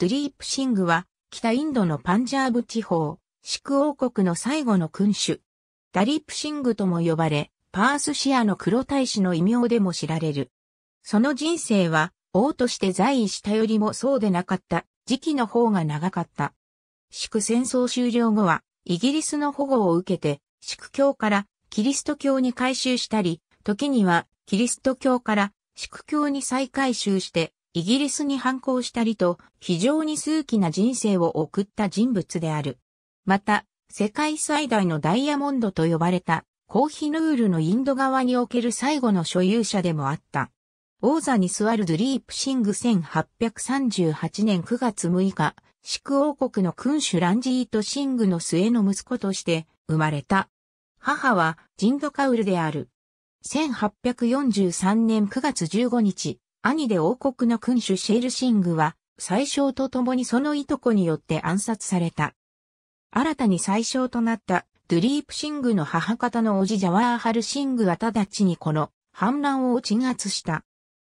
ドゥリープシングは、北インドのパンジャーブ地方、シク王国の最後の君主。ダリプシングとも呼ばれ、パースシアの黒大使の異名でも知られる。その人生は、王として在位したよりもそうでなかった時期の方が長かった。祝戦争終了後は、イギリスの保護を受けて、祝教からキリスト教に改修したり、時にはキリスト教から祝教に再改修して、イギリスに反抗したりと、非常に数奇な人生を送った人物である。また、世界最大のダイヤモンドと呼ばれた、コーヒヌールのインド側における最後の所有者でもあった。王座に座るドリープシング1838年9月6日、シク王国の君主ランジートシングの末の息子として生まれた。母はジンドカウルである。1843年9月15日、兄で王国の君主シェールシングは、最小と共にそのいとこによって暗殺された。新たに最小となったドゥリープシングの母方の叔父ジャワーハルシングは直ちにこの反乱を鎮圧した。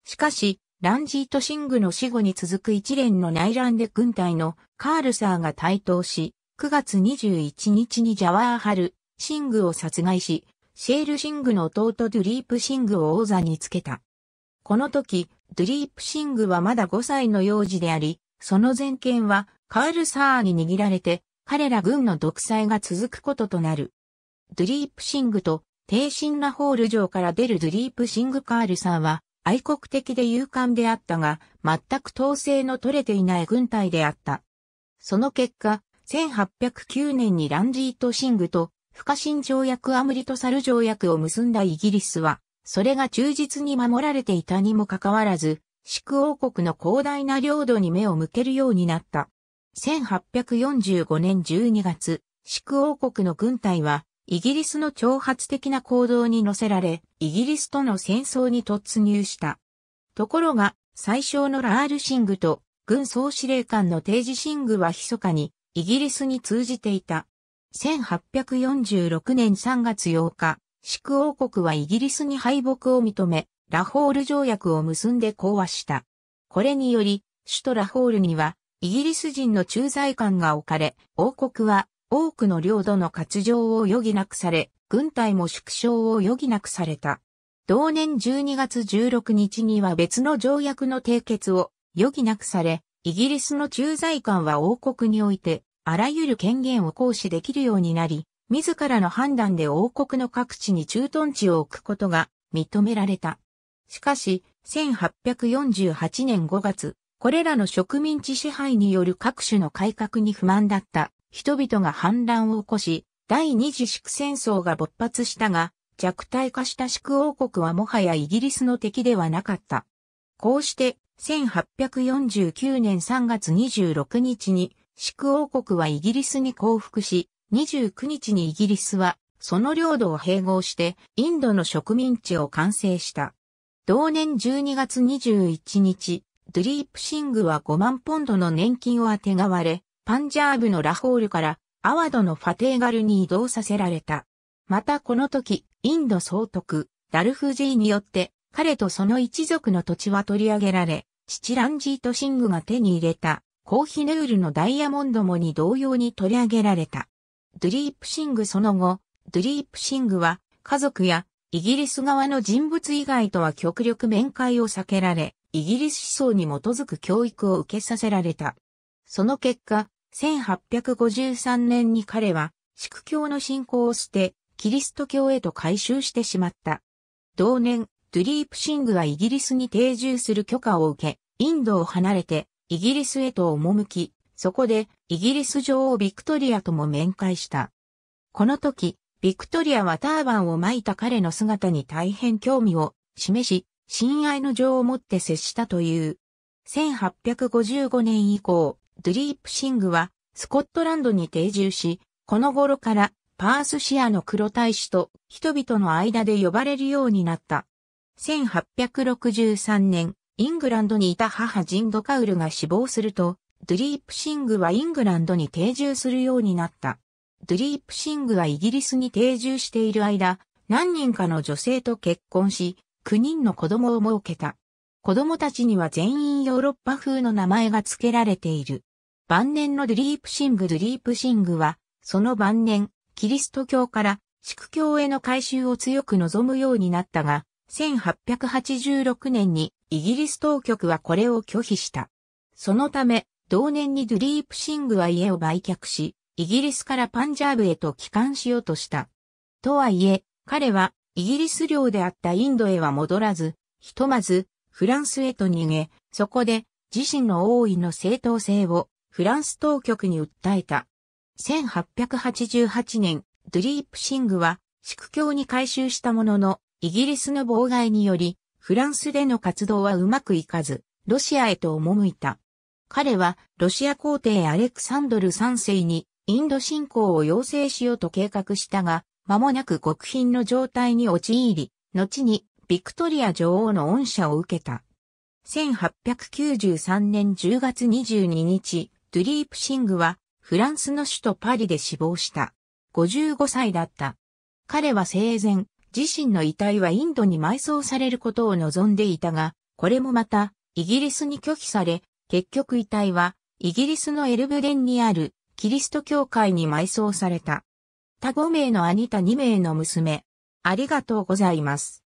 しかし、ランジートシングの死後に続く一連の内乱で軍隊のカールサーが台頭し、9月21日にジャワーハル、シングを殺害し、シェールシングの弟ドゥリープシングを王座につけた。この時、ドリープシングはまだ5歳の幼児であり、その全権はカール・サーに握られて、彼ら軍の独裁が続くこととなる。ドリープシングと、低深なホール城から出るドリープシング・カールさんは、愛国的で勇敢であったが、全く統制の取れていない軍隊であった。その結果、1809年にランジート・シングと、不可侵条約アムリトサル条約を結んだイギリスは、それが忠実に守られていたにもかかわらず、宿王国の広大な領土に目を向けるようになった。1845年12月、宿王国の軍隊は、イギリスの挑発的な行動に乗せられ、イギリスとの戦争に突入した。ところが、最小のラールシングと軍総司令官の定時シングは密かにイギリスに通じていた。1846年3月8日、宿王国はイギリスに敗北を認め、ラホール条約を結んで講和した。これにより、首都ラホールには、イギリス人の駐在官が置かれ、王国は多くの領土の割譲を余儀なくされ、軍隊も縮小を余儀なくされた。同年12月16日には別の条約の締結を余儀なくされ、イギリスの駐在官は王国において、あらゆる権限を行使できるようになり、自らの判断で王国の各地に駐屯地を置くことが認められた。しかし、1848年5月、これらの植民地支配による各種の改革に不満だった人々が反乱を起こし、第二次祝戦争が勃発したが、弱体化した祝王国はもはやイギリスの敵ではなかった。こうして、1849年3月26日に、祝王国はイギリスに降伏し、29日にイギリスはその領土を併合してインドの植民地を完成した。同年12月21日、ドリープシングは5万ポンドの年金をあてがわれ、パンジャーブのラホールからアワドのファテーガルに移動させられた。またこの時、インド総督、ダルフジーによって、彼とその一族の土地は取り上げられ、父ランジートシングが手に入れた、コーヒヌールのダイヤモンドもに同様に取り上げられた。ドゥリープシングその後、ドゥリープシングは家族やイギリス側の人物以外とは極力面会を避けられ、イギリス思想に基づく教育を受けさせられた。その結果、1853年に彼は、宿教の信仰を捨て、キリスト教へと改宗してしまった。同年、ドゥリープシングはイギリスに定住する許可を受け、インドを離れて、イギリスへと赴き、そこで、イギリス女王ビクトリアとも面会した。この時、ビクトリアはターバンを巻いた彼の姿に大変興味を示し、親愛の情をもって接したという。1855年以降、ドリープシングはスコットランドに定住し、この頃からパースシアの黒大使と人々の間で呼ばれるようになった。1863年、イングランドにいた母ジンドカウルが死亡すると、ドゥリープシングはイングランドに定住するようになった。ドゥリープシングはイギリスに定住している間、何人かの女性と結婚し、9人の子供を設けた。子供たちには全員ヨーロッパ風の名前が付けられている。晩年のドゥリープシングドゥリープシングは、その晩年、キリスト教から宿教への改修を強く望むようになったが、1886年にイギリス当局はこれを拒否した。そのため、同年にドゥリープシングは家を売却し、イギリスからパンジャーブへと帰還しようとした。とはいえ、彼はイギリス領であったインドへは戻らず、ひとまずフランスへと逃げ、そこで自身の王位の正当性をフランス当局に訴えた。1888年、ドゥリープシングは、宿教に改修したものの、イギリスの妨害により、フランスでの活動はうまくいかず、ロシアへと赴いた。彼はロシア皇帝アレクサンドル3世にインド侵攻を要請しようと計画したが、間もなく極貧の状態に陥り、後にビクトリア女王の恩赦を受けた。1893年10月22日、ドゥリープシングはフランスの首都パリで死亡した。55歳だった。彼は生前、自身の遺体はインドに埋葬されることを望んでいたが、これもまた、イギリスに拒否され、結局遺体は、イギリスのエルブデンにある、キリスト教会に埋葬された。他5名の兄他2名の娘。ありがとうございます。